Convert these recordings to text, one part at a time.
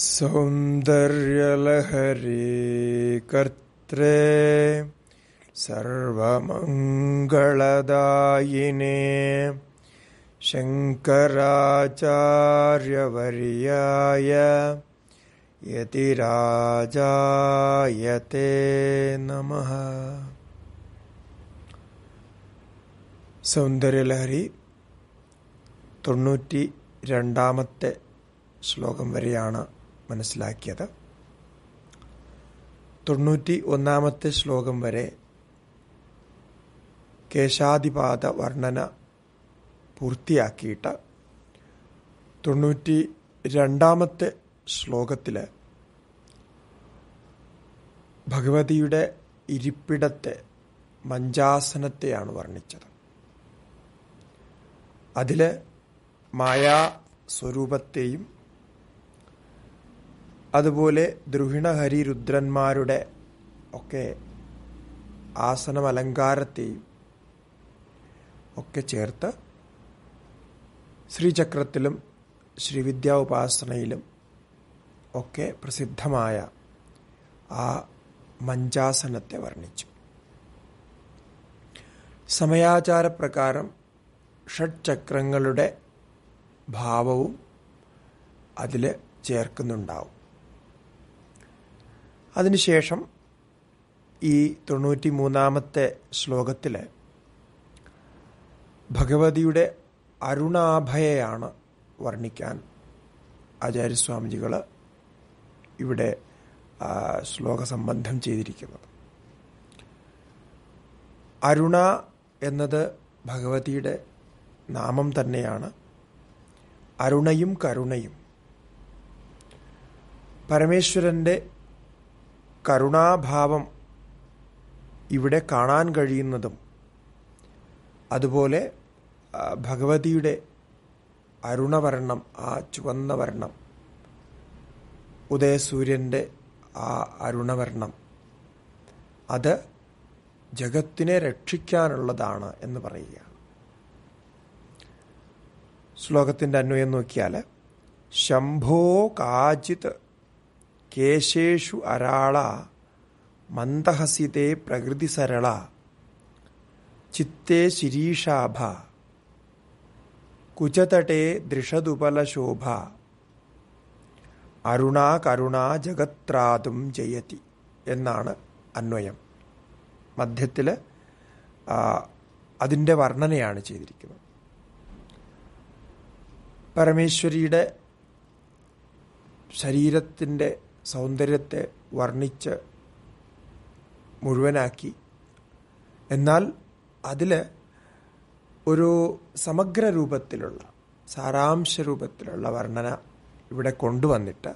സൗന്ദര്യലഹരി സൗന്ദര്യലഹരികർത്രേ സർവമംഗളദായിനേ ശങ്കരാചാര്യവര്യായ യതിരാജായത്തെ നമ സൗന്ദര്യലഹരി തൊണ്ണൂറ്റി രണ്ടാമത്തെ ശ്ലോകം വരെയാണ് മനസ്സിലാക്കിയത് തൊണ്ണൂറ്റി ഒന്നാമത്തെ ശ്ലോകം വരെ കേശാധിപാത വർണ്ണന പൂർത്തിയാക്കിയിട്ട് തൊണ്ണൂറ്റി രണ്ടാമത്തെ ശ്ലോകത്തിൽ ഭഗവതിയുടെ ഇരിപ്പിടത്തെ മഞ്ചാസനത്തെയാണ് വർണ്ണിച്ചത് അതിൽ മായാ സ്വരൂപത്തെയും അതുപോലെ ദ്രുഹിണഹരി രുദ്രന്മാരുടെ ഒക്കെ ആസനം ഒക്കെ ചേർത്ത് ശ്രീചക്രത്തിലും ശ്രീവിദ്യാ ഉപാസനയിലും ഒക്കെ പ്രസിദ്ധമായ ആ മഞ്ചാസനത്തെ വർണ്ണിച്ചു സമയാചാരപ്രകാരം ചക്രങ്ങളുടെ ഭാവവും അതിൽ ചേർക്കുന്നുണ്ടാവും അതിനുശേഷം ഈ തൊണ്ണൂറ്റി മൂന്നാമത്തെ ശ്ലോകത്തിൽ ഭഗവതിയുടെ അരുണാഭയയാണ് വർണ്ണിക്കാൻ ആചാര്യസ്വാമിജികൾ ഇവിടെ ശ്ലോകസംബന്ധം ചെയ്തിരിക്കുന്നത് അരുണ എന്നത് ഭഗവതിയുടെ നാമം തന്നെയാണ് അരുണയും കരുണയും പരമേശ്വരൻ്റെ കരുണാഭാവം ഇവിടെ കാണാൻ കഴിയുന്നതും അതുപോലെ ഭഗവതിയുടെ അരുണവർണ്ണം ആ ചുവന്ന വർണ്ണം ഉദയസൂര്യൻ്റെ ആ അരുണവർണ്ണം അത് ജഗത്തിനെ രക്ഷിക്കാനുള്ളതാണ് എന്ന് പറയുക ശ്ലോകത്തിൻ്റെ അന്വയം നോക്കിയാൽ ശംഭോ കാചിത് കേശേഷു അരാള മന്ദഹസിതേ പ്രകൃതി സരള ചിത്തേ ശിരീഷാഭ കുചതടേ ദൃഷദുപലശോഭ അരുണാ കരുണ ജഗത്രാതും ജയതി എന്നാണ് അന്വയം മധ്യത്തില് അതിൻ്റെ വർണ്ണനയാണ് ചെയ്തിരിക്കുന്നത് പരമേശ്വരിയുടെ ശരീരത്തിൻ്റെ സൗന്ദര്യത്തെ വർണ്ണിച്ച് മുഴുവനാക്കി എന്നാൽ അതിൽ ഒരു സമഗ്ര രൂപത്തിലുള്ള സാരാംശ രൂപത്തിലുള്ള വർണ്ണന ഇവിടെ കൊണ്ടുവന്നിട്ട്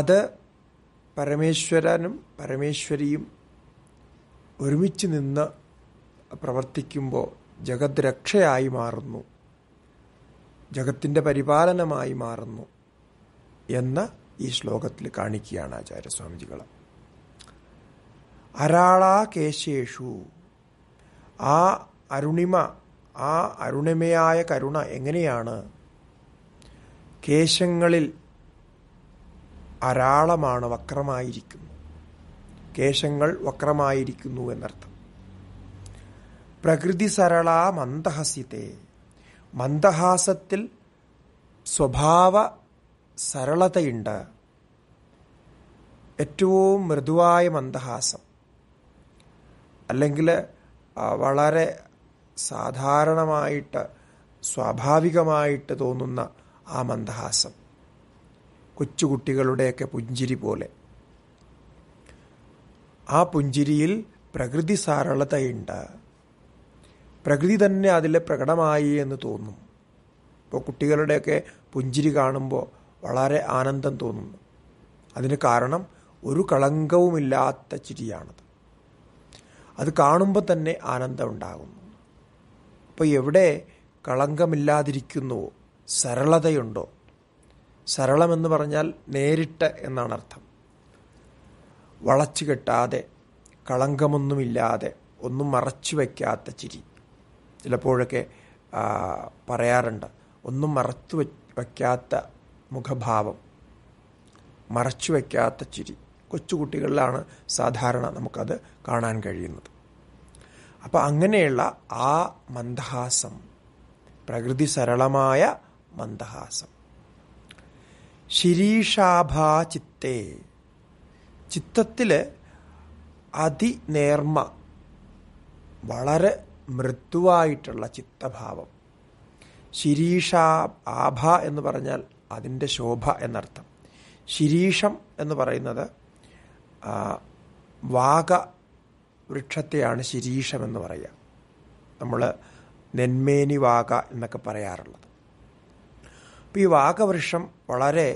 അത് പരമേശ്വരനും പരമേശ്വരിയും ഒരുമിച്ച് നിന്ന് പ്രവർത്തിക്കുമ്പോൾ ജഗത് രക്ഷയായി മാറുന്നു ജഗത്തിൻ്റെ പരിപാലനമായി മാറുന്നു എന്ന് ഈ ശ്ലോകത്തിൽ കാണിക്കുകയാണ് ആചാര്യസ്വാമിജികൾ അരാളാ കേശേഷു ആ അരുണിമ ആ അരുണിമയായ കരുണ എങ്ങനെയാണ് കേശങ്ങളിൽ അരാളമാണ് വക്രമായിരിക്കുന്നു കേശങ്ങൾ വക്രമായിരിക്കുന്നു എന്നർത്ഥം പ്രകൃതി സരള മന്ദഹസ്യത്തെ മന്ദഹാസത്തിൽ സ്വഭാവ സരളതയുണ്ട് ഏറ്റവും മൃദുവായ മന്ദഹാസം അല്ലെങ്കിൽ വളരെ സാധാരണമായിട്ട് സ്വാഭാവികമായിട്ട് തോന്നുന്ന ആ മന്ദഹാസം കൊച്ചുകുട്ടികളുടെയൊക്കെ പുഞ്ചിരി പോലെ ആ പുഞ്ചിരിയിൽ പ്രകൃതി സരളതയുണ്ട് പ്രകൃതി തന്നെ അതിൽ പ്രകടമായി എന്ന് തോന്നും ഇപ്പോൾ കുട്ടികളുടെയൊക്കെ പുഞ്ചിരി കാണുമ്പോൾ വളരെ ആനന്ദം തോന്നുന്നു അതിന് കാരണം ഒരു കളങ്കവുമില്ലാത്ത ചിരിയാണത് അത് കാണുമ്പോൾ തന്നെ ആനന്ദം ഉണ്ടാകുന്നു അപ്പോൾ എവിടെ കളങ്കമില്ലാതിരിക്കുന്നുവോ സരളതയുണ്ടോ സരളമെന്ന് പറഞ്ഞാൽ നേരിട്ട് എന്നാണ് അർത്ഥം വളച്ചു കെട്ടാതെ കളങ്കമൊന്നുമില്ലാതെ ഒന്നും മറച്ചു വയ്ക്കാത്ത ചിരി ചിലപ്പോഴൊക്കെ പറയാറുണ്ട് ഒന്നും മറച്ചു വയ്ക്കാത്ത മുഖഭാവം മറച്ചു വയ്ക്കാത്ത ചിരി കൊച്ചുകുട്ടികളിലാണ് സാധാരണ നമുക്കത് കാണാൻ കഴിയുന്നത് അപ്പോൾ അങ്ങനെയുള്ള ആ മന്ദഹാസം പ്രകൃതി സരളമായ മന്ദഹാസം ശിരീഷാഭാ ചിത്തേ ചിത്തത്തിൽ അതിനേർമ്മ വളരെ മൃദുവായിട്ടുള്ള ചിത്തഭാവം ശിരീഷ ആഭ എന്ന് പറഞ്ഞാൽ അതിൻ്റെ ശോഭ എന്നർത്ഥം ശിരീഷം എന്ന് പറയുന്നത് വാക വൃക്ഷത്തെയാണ് ശിരീഷം എന്ന് പറയുക നമ്മൾ നെന്മേനി വാക എന്നൊക്കെ പറയാറുള്ളത് അപ്പോൾ ഈ വാകവൃക്ഷം വളരെ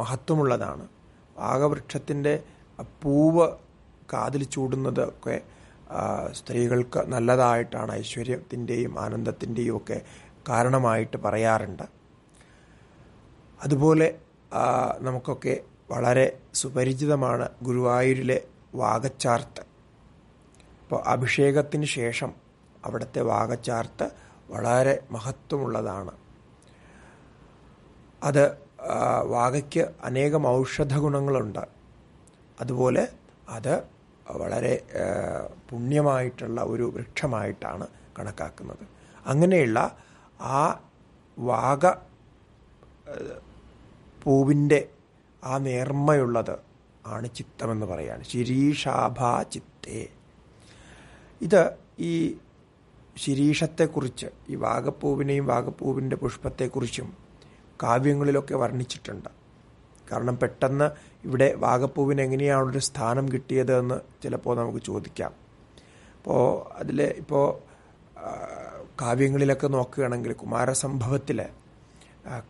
മഹത്വമുള്ളതാണ് വാഗവൃക്ഷത്തിൻ്റെ പൂവ് കാതിൽ ചൂടുന്നതൊക്കെ സ്ത്രീകൾക്ക് നല്ലതായിട്ടാണ് ഐശ്വര്യത്തിൻ്റെയും ആനന്ദത്തിൻ്റെയും ഒക്കെ കാരണമായിട്ട് പറയാറുണ്ട് അതുപോലെ നമുക്കൊക്കെ വളരെ സുപരിചിതമാണ് ഗുരുവായൂരിലെ വാഗച്ചാർത്ത് അപ്പോൾ അഭിഷേകത്തിന് ശേഷം അവിടുത്തെ വാഗച്ചാർത്ത് വളരെ മഹത്വമുള്ളതാണ് അത് വാഗയ്ക്ക് അനേകം ഔഷധ ഗുണങ്ങളുണ്ട് അതുപോലെ അത് വളരെ പുണ്യമായിട്ടുള്ള ഒരു വൃക്ഷമായിട്ടാണ് കണക്കാക്കുന്നത് അങ്ങനെയുള്ള ആ വാഗ പൂവിൻ്റെ ആ നേർമ്മയുള്ളത് ആണ് ചിത്തമെന്ന് പറയുകയാണ് ശിരീഷാഭാ ചിത്തേ ഇത് ഈ ശിരീഷത്തെക്കുറിച്ച് ഈ വാഗപ്പൂവിനെയും വാഗപ്പൂവിൻ്റെ പുഷ്പത്തെക്കുറിച്ചും കാവ്യങ്ങളിലൊക്കെ വർണ്ണിച്ചിട്ടുണ്ട് കാരണം പെട്ടെന്ന് ഇവിടെ വാഗപ്പൂവിന് എങ്ങനെയാണൊരു സ്ഥാനം കിട്ടിയതെന്ന് ചിലപ്പോൾ നമുക്ക് ചോദിക്കാം അപ്പോൾ അതിൽ ഇപ്പോൾ കാവ്യങ്ങളിലൊക്കെ നോക്കുകയാണെങ്കിൽ കുമാരസംഭവത്തിൽ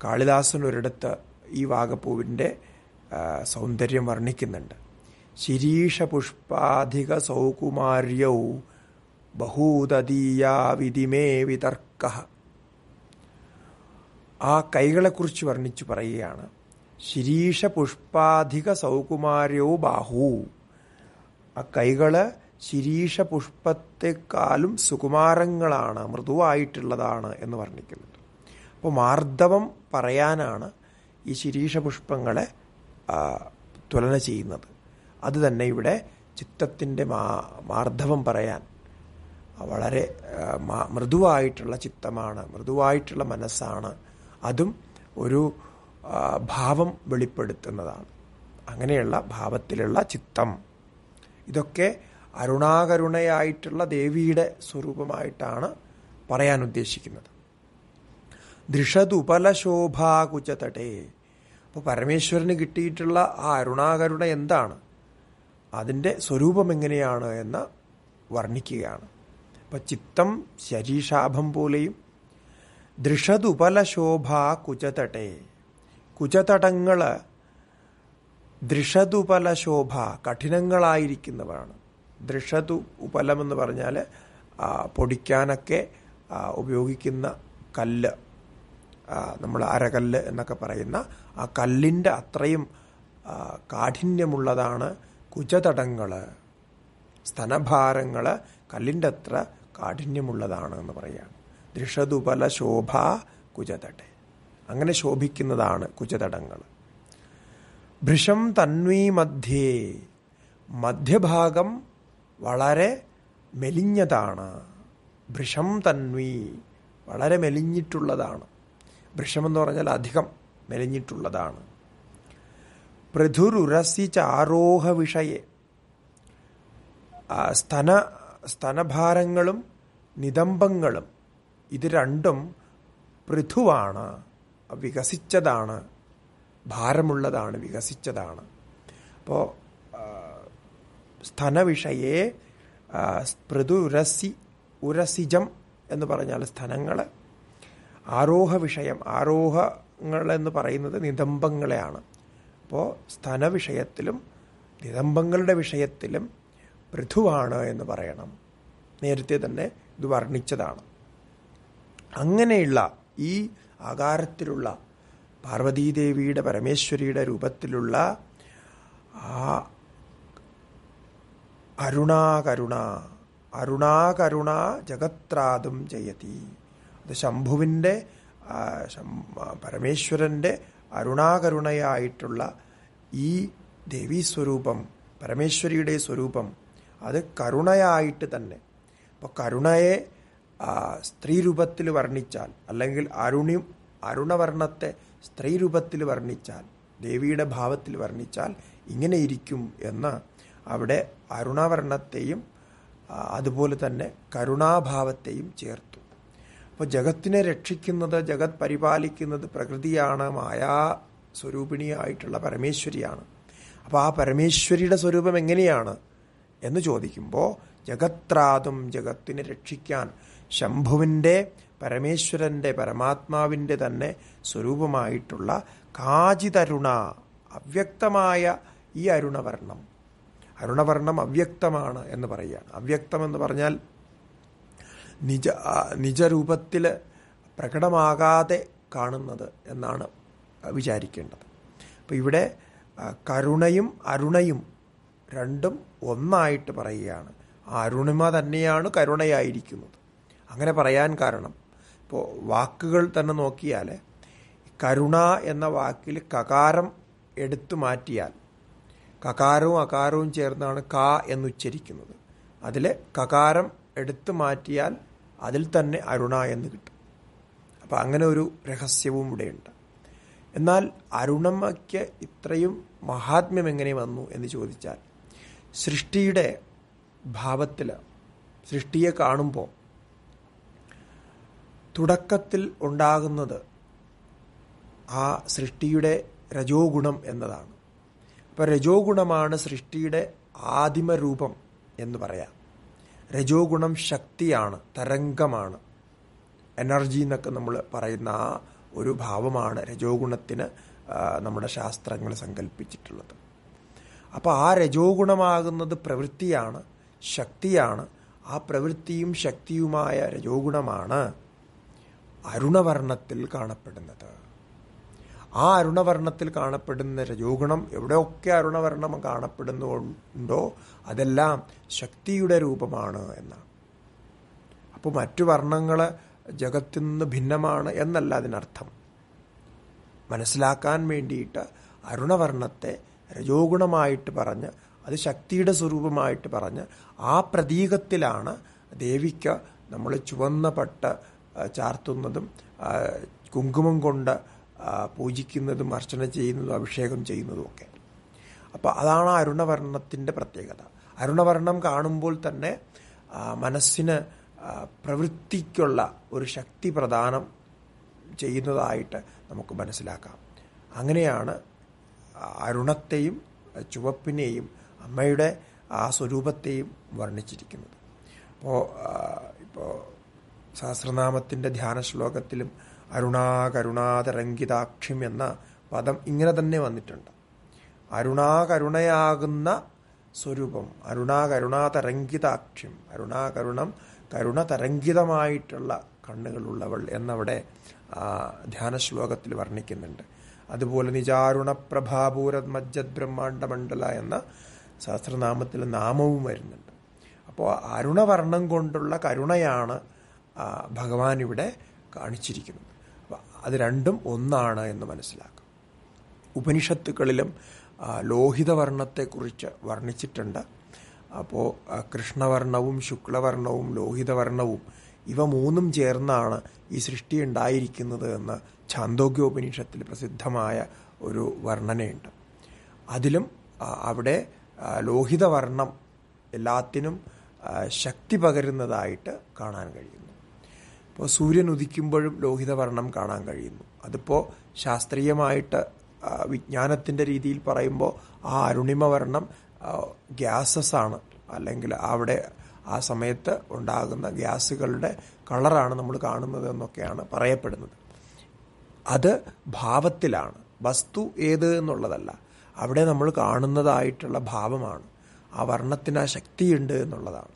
കാളിദാസൻ ഒരിടത്ത് ഈ വാഗപ്പൂവിൻ്റെ സൗന്ദര്യം വർണ്ണിക്കുന്നുണ്ട് ശിരീഷ പുഷ്പാധിക സൗകുമാര്യൗ ബഹൂതീയാ വിധിമേ വിതർക്ക ആ കൈകളെക്കുറിച്ച് വർണ്ണിച്ചു പറയുകയാണ് ശിരീഷ പുഷ്പാധിക സൗകുമാര്യൗ ബാഹു ആ കൈകള് ശിരീഷ പുഷ്പത്തെക്കാളും സുകുമാരങ്ങളാണ് മൃദുവായിട്ടുള്ളതാണ് എന്ന് വർണ്ണിക്കുന്നുണ്ട് അപ്പോൾ മാർദ്ദവം പറയാനാണ് ഈ ശിരീഷ പുഷ്പങ്ങളെ തുലന ചെയ്യുന്നത് അത് തന്നെ ഇവിടെ ചിത്തത്തിൻ്റെ മാ മാർദ്ധവം പറയാൻ വളരെ മൃദുവായിട്ടുള്ള ചിത്തമാണ് മൃദുവായിട്ടുള്ള മനസ്സാണ് അതും ഒരു ഭാവം വെളിപ്പെടുത്തുന്നതാണ് അങ്ങനെയുള്ള ഭാവത്തിലുള്ള ചിത്തം ഇതൊക്കെ അരുണാകരുണയായിട്ടുള്ള ദേവിയുടെ സ്വരൂപമായിട്ടാണ് പറയാൻ ഉദ്ദേശിക്കുന്നത് ധൃഷതുപലശോഭാകുചതട്ടെ അപ്പോൾ പരമേശ്വരന് കിട്ടിയിട്ടുള്ള ആ അരുണാകരുണ എന്താണ് അതിൻ്റെ സ്വരൂപം എങ്ങനെയാണ് എന്ന് വർണ്ണിക്കുകയാണ് അപ്പം ചിത്തം ശരീഷാഭം പോലെയും ദൃഷതുപലശോഭ കുചതട്ടെ കുചതടങ്ങൾ ദൃഷതുപലശോഭ കഠിനങ്ങളായിരിക്കുന്നവരാണ് ദൃഷതു ഉപലമെന്ന് എന്ന് പറഞ്ഞാൽ പൊടിക്കാനൊക്കെ ഉപയോഗിക്കുന്ന കല്ല് നമ്മൾ അരകല്ല് എന്നൊക്കെ പറയുന്ന ആ കല്ലിൻ്റെ അത്രയും കാഠിന്യമുള്ളതാണ് കുജതടങ്ങൾ സ്തനഭാരങ്ങൾ കല്ലിൻ്റെ അത്ര കാഠിന്യമുള്ളതാണ് എന്ന് പറയാം ദൃഷതുപല ശോഭ കുജതട്ടെ അങ്ങനെ ശോഭിക്കുന്നതാണ് കുജതടങ്ങൾ ഭൃഷം തന്വീ മധ്യേ മധ്യഭാഗം വളരെ മെലിഞ്ഞതാണ് ഭൃഷം തന്വീ വളരെ മെലിഞ്ഞിട്ടുള്ളതാണ് വൃഷമെന്ന് പറഞ്ഞാൽ അധികം മെലിഞ്ഞിട്ടുള്ളതാണ് പൃഥുരുരസിച്ച ആരോഹ വിഷയെ സ്തന സ്തനഭാരങ്ങളും നിതംബങ്ങളും ഇത് രണ്ടും പൃഥുവാണ് വികസിച്ചതാണ് ഭാരമുള്ളതാണ് വികസിച്ചതാണ് അപ്പോൾ സ്തനവിഷയെ പൃഥുരസി ഉരസിജം എന്ന് പറഞ്ഞാൽ സ്ഥലങ്ങൾ ആരോഹ വിഷയം ആരോഹങ്ങളെന്ന് പറയുന്നത് നിതംബങ്ങളെയാണ് അപ്പോൾ സ്ഥനവിഷയത്തിലും നിതംബങ്ങളുടെ വിഷയത്തിലും പൃഥുവാണ് എന്ന് പറയണം നേരത്തെ തന്നെ ഇത് വർണ്ണിച്ചതാണ് അങ്ങനെയുള്ള ഈ ആകാരത്തിലുള്ള പാർവതീദേവിയുടെ പരമേശ്വരിയുടെ രൂപത്തിലുള്ള ആ അരുണാകരുണ അരുണാകരുണ ജഗത്രാദും ജയതി ഇത് ശംഭുവിൻ്റെ പരമേശ്വരൻ്റെ അരുണാകരുണയായിട്ടുള്ള ഈ ദേവീ സ്വരൂപം പരമേശ്വരിയുടെ സ്വരൂപം അത് കരുണയായിട്ട് തന്നെ അപ്പോൾ കരുണയെ സ്ത്രീരൂപത്തിൽ വർണ്ണിച്ചാൽ അല്ലെങ്കിൽ അരുണി അരുണവർണ്ണത്തെ സ്ത്രീരൂപത്തിൽ വർണ്ണിച്ചാൽ ദേവിയുടെ ഭാവത്തിൽ വർണ്ണിച്ചാൽ ഇങ്ങനെ ഇരിക്കും എന്ന് അവിടെ അരുണവർണ്ണത്തെയും അതുപോലെ തന്നെ കരുണാഭാവത്തെയും ചേർത്തു അപ്പോൾ ജഗത്തിനെ രക്ഷിക്കുന്നത് ജഗത് പരിപാലിക്കുന്നത് പ്രകൃതിയാണ് മായാ സ്വരൂപിണിയായിട്ടുള്ള പരമേശ്വരിയാണ് അപ്പോൾ ആ പരമേശ്വരിയുടെ സ്വരൂപം എങ്ങനെയാണ് എന്ന് ചോദിക്കുമ്പോൾ ജഗത്രാതും ജഗത്തിനെ രക്ഷിക്കാൻ ശംഭുവിൻ്റെ പരമേശ്വരൻ്റെ പരമാത്മാവിൻ്റെ തന്നെ സ്വരൂപമായിട്ടുള്ള കാജിതരുണ അവ്യക്തമായ ഈ അരുണവർണം അരുണവർണം അവ്യക്തമാണ് എന്ന് പറയുക അവ്യക്തം എന്ന് പറഞ്ഞാൽ നിജ നിജരൂപത്തിൽ പ്രകടമാകാതെ കാണുന്നത് എന്നാണ് വിചാരിക്കേണ്ടത് അപ്പോൾ ഇവിടെ കരുണയും അരുണയും രണ്ടും ഒന്നായിട്ട് പറയുകയാണ് അരുണിമ തന്നെയാണ് കരുണയായിരിക്കുന്നത് അങ്ങനെ പറയാൻ കാരണം ഇപ്പോൾ വാക്കുകൾ തന്നെ നോക്കിയാൽ കരുണ എന്ന വാക്കിൽ കകാരം എടുത്തു മാറ്റിയാൽ കകാരവും അകാരവും ചേർന്നാണ് ക എന്നുച്ചരിക്കുന്നത് അതിൽ കകാരം എടുത്തു മാറ്റിയാൽ അതിൽ തന്നെ അരുണ എന്ന് കിട്ടും അപ്പം അങ്ങനെ ഒരു രഹസ്യവും ഇവിടെയുണ്ട് എന്നാൽ അരുണമ്മയ്ക്ക് ഇത്രയും മഹാത്മ്യം എങ്ങനെ വന്നു എന്ന് ചോദിച്ചാൽ സൃഷ്ടിയുടെ ഭാവത്തിൽ സൃഷ്ടിയെ കാണുമ്പോൾ തുടക്കത്തിൽ ഉണ്ടാകുന്നത് ആ സൃഷ്ടിയുടെ രജോ ഗുണം എന്നതാണ് അപ്പോൾ രജോ ഗുണമാണ് സൃഷ്ടിയുടെ ആദിമരൂപം എന്ന് പറയാം രജോ ഗുണം ശക്തിയാണ് തരംഗമാണ് എനർജി എന്നൊക്കെ നമ്മൾ പറയുന്ന ആ ഒരു ഭാവമാണ് രജോ ഗുണത്തിന് നമ്മുടെ ശാസ്ത്രങ്ങൾ സങ്കല്പിച്ചിട്ടുള്ളത് അപ്പോൾ ആ രജോ ഗുണമാകുന്നത് പ്രവൃത്തിയാണ് ശക്തിയാണ് ആ പ്രവൃത്തിയും ശക്തിയുമായ രജോഗുണമാണ് അരുണവർണ്ണത്തിൽ കാണപ്പെടുന്നത് ആ അരുണവർണ്ണത്തിൽ കാണപ്പെടുന്ന രജോഗുണം എവിടെയൊക്കെ അരുണവർണ്ണം കാണപ്പെടുന്നുണ്ടോ അതെല്ലാം ശക്തിയുടെ രൂപമാണ് എന്നാണ് അപ്പോൾ മറ്റു വർണ്ണങ്ങൾ ജഗത്തിൽ നിന്ന് ഭിന്നമാണ് എന്നല്ല അതിനർത്ഥം മനസ്സിലാക്കാൻ വേണ്ടിയിട്ട് അരുണവർണ്ണത്തെ രജോഗുണമായിട്ട് പറഞ്ഞ് അത് ശക്തിയുടെ സ്വരൂപമായിട്ട് പറഞ്ഞ് ആ പ്രതീകത്തിലാണ് ദേവിക്ക് നമ്മൾ ചുവന്ന പട്ട് ചാർത്തുന്നതും കുങ്കുമം കൊണ്ട് പൂജിക്കുന്നതും അർച്ചന ചെയ്യുന്നതും അഭിഷേകം ചെയ്യുന്നതും ഒക്കെ അപ്പോൾ അതാണ് അരുണവർണ്ണത്തിൻ്റെ പ്രത്യേകത അരുണവർണ്ണം കാണുമ്പോൾ തന്നെ മനസ്സിന് പ്രവൃത്തിക്കുള്ള ഒരു ശക്തി പ്രദാനം ചെയ്യുന്നതായിട്ട് നമുക്ക് മനസ്സിലാക്കാം അങ്ങനെയാണ് അരുണത്തെയും ചുവപ്പിനെയും അമ്മയുടെ ആ സ്വരൂപത്തെയും വർണ്ണിച്ചിരിക്കുന്നത് അപ്പോൾ ഇപ്പോൾ സഹസ്രനാമത്തിൻ്റെ ധ്യാന ശ്ലോകത്തിലും അരുണാകരുണാതരംഗിതാക്ഷ്യം എന്ന പദം ഇങ്ങനെ തന്നെ വന്നിട്ടുണ്ട് അരുണാകരുണയാകുന്ന സ്വരൂപം അരുണാകരുണാതരംഗിതാക്ഷ്യം അരുണാകരുണം കരുണ തരങ്കിതമായിട്ടുള്ള കണ്ണുകളുള്ളവൾ എന്നവിടെ ധ്യാന ശ്ലോകത്തിൽ വർണ്ണിക്കുന്നുണ്ട് അതുപോലെ നിജാരുണപ്രഭാപൂരത് മജ്ജത് ബ്രഹ്മാണ്ഡമണ്ഡല എന്ന സഹസ്രനാമത്തിൽ നാമവും വരുന്നുണ്ട് അപ്പോൾ അരുണവർണ്ണം കൊണ്ടുള്ള കരുണയാണ് ഭഗവാൻ ഇവിടെ കാണിച്ചിരിക്കുന്നത് അത് രണ്ടും ഒന്നാണ് എന്ന് മനസ്സിലാക്കും ഉപനിഷത്തുക്കളിലും ലോഹിതവർണ്ണത്തെക്കുറിച്ച് വർണ്ണിച്ചിട്ടുണ്ട് അപ്പോൾ കൃഷ്ണവർണവും ശുക്ലവർണവും ലോഹിതവർണവും ഇവ മൂന്നും ചേർന്നാണ് ഈ സൃഷ്ടി ഉണ്ടായിരിക്കുന്നത് എന്ന് ഛാന്തോഗ്യോപനിഷത്തിൽ പ്രസിദ്ധമായ ഒരു വർണ്ണനയുണ്ട് അതിലും അവിടെ ലോഹിതവർണം എല്ലാത്തിനും ശക്തി പകരുന്നതായിട്ട് കാണാൻ കഴിയുന്നു ഇപ്പോൾ സൂര്യൻ ഉദിക്കുമ്പോഴും ലോഹിതവർണ്ണം കാണാൻ കഴിയുന്നു അതിപ്പോൾ ശാസ്ത്രീയമായിട്ട് വിജ്ഞാനത്തിൻ്റെ രീതിയിൽ പറയുമ്പോൾ ആ അരുണിമ വർണ്ണം ഗ്യാസസ് ആണ് അല്ലെങ്കിൽ അവിടെ ആ സമയത്ത് ഉണ്ടാകുന്ന ഗ്യാസുകളുടെ കളറാണ് നമ്മൾ കാണുന്നത് എന്നൊക്കെയാണ് പറയപ്പെടുന്നത് അത് ഭാവത്തിലാണ് വസ്തു ഏത് എന്നുള്ളതല്ല അവിടെ നമ്മൾ കാണുന്നതായിട്ടുള്ള ഭാവമാണ് ആ വർണ്ണത്തിന് ആ ശക്തിയുണ്ട് എന്നുള്ളതാണ്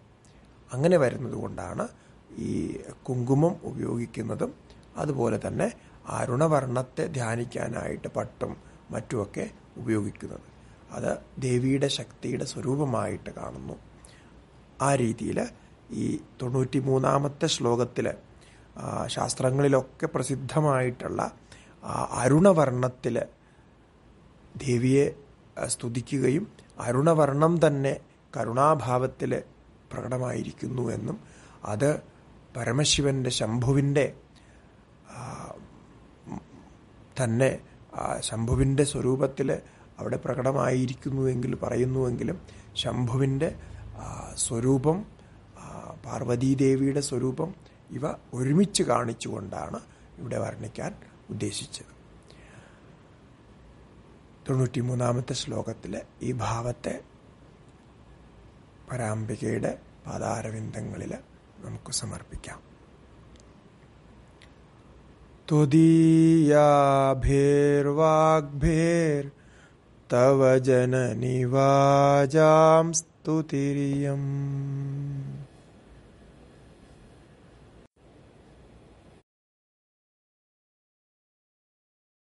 അങ്ങനെ വരുന്നത് കൊണ്ടാണ് ഈ കുങ്കുമം ഉപയോഗിക്കുന്നതും അതുപോലെ തന്നെ അരുണവർണ്ണത്തെ ധ്യാനിക്കാനായിട്ട് പട്ടും മറ്റുമൊക്കെ ഉപയോഗിക്കുന്നത് അത് ദേവിയുടെ ശക്തിയുടെ സ്വരൂപമായിട്ട് കാണുന്നു ആ രീതിയിൽ ഈ തൊണ്ണൂറ്റി മൂന്നാമത്തെ ശ്ലോകത്തിൽ ശാസ്ത്രങ്ങളിലൊക്കെ പ്രസിദ്ധമായിട്ടുള്ള അരുണവർണ്ണത്തിൽ ദേവിയെ സ്തുതിക്കുകയും അരുണവർണ്ണം തന്നെ കരുണാഭാവത്തിൽ പ്രകടമായിരിക്കുന്നു എന്നും അത് പരമശിവന്റെ ശംഭുവിൻ്റെ തന്നെ ശംഭുവിൻ്റെ സ്വരൂപത്തിൽ അവിടെ പ്രകടമായിരിക്കുന്നുവെങ്കിൽ പറയുന്നുവെങ്കിലും ശംഭുവിൻ്റെ സ്വരൂപം പാർവതീദേവിയുടെ സ്വരൂപം ഇവ ഒരുമിച്ച് കാണിച്ചുകൊണ്ടാണ് ഇവിടെ വർണ്ണിക്കാൻ ഉദ്ദേശിച്ചത് തൊണ്ണൂറ്റി മൂന്നാമത്തെ ഈ ഭാവത്തെ പരാംബികയുടെ പാദാരവിന്ദങ്ങളിൽ നമുക്ക് സമർപ്പിക്കാം തുദീയാഭിർവാഗ്ഭിർ तव जननिवाजां स्तुतिरियम्